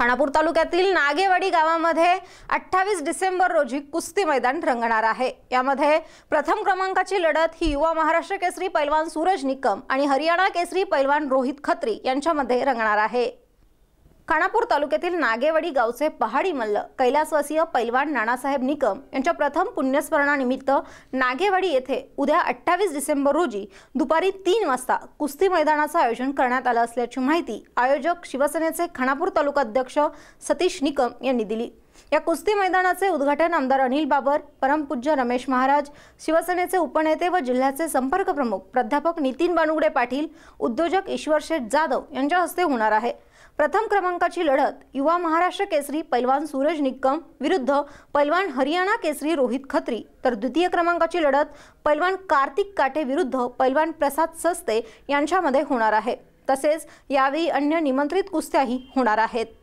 खानापूर तालुक्यातील नागेवाडी गावामध्ये अठ्ठावीस डिसेंबर रोजी कुस्ती मैदान रंगणार आहे यामध्ये प्रथम क्रमांकाची लढत ही युवा महाराष्ट्र केसरी पैलवान सूरज निकम आणि हरियाणा केसरी पैलवान रोहित खत्री यांच्यामध्ये रंगणार आहे खानापूर तालुक्यातील नागेवाडी गावचे पहाडी मल्ल कैलासवासीय पैलवान नानासाहेब निकम यांच्या प्रथम पुण्यस्मरणानिमित्त नागेवाडी येथे उद्या अठ्ठावीस डिसेंबर रोजी दुपारी तीन वाजता कुस्ती मैदानाचं आयोजन करण्यात आलं असल्याची माहिती आयोजक शिवसेनेचे खानापूर तालुका अध्यक्ष सतीश निकम यांनी दिली या कुस्ती मैदानाचे उद्घाटन आमदार अनिल बाबर परमपूज्य रमेश महाराज शिवसेनेचे उपनेते व जिल्ह्याचे संपर्क प्रमुख प्राध्यापक नितीन बानुगडे पाटील उद्योजक ईश्वर शेठ जाधव यांच्या हस्ते होणार आहे प्रथम क्रमांकाची लढत युवा महाराष्ट्र केसरी पैलवान सूरज निक्कम विरुद्ध पैलवान हरियाणा केसरी रोहित खत्री तर द्वितीय क्रमांकाची लढत पैलवान कार्तिक काटे विरुद्ध पैलवान प्रसाद सस्ते यांच्यामध्ये होणार आहे तसेच यावेळी अन्य निमंत्रित कुस्त्याही होणार आहेत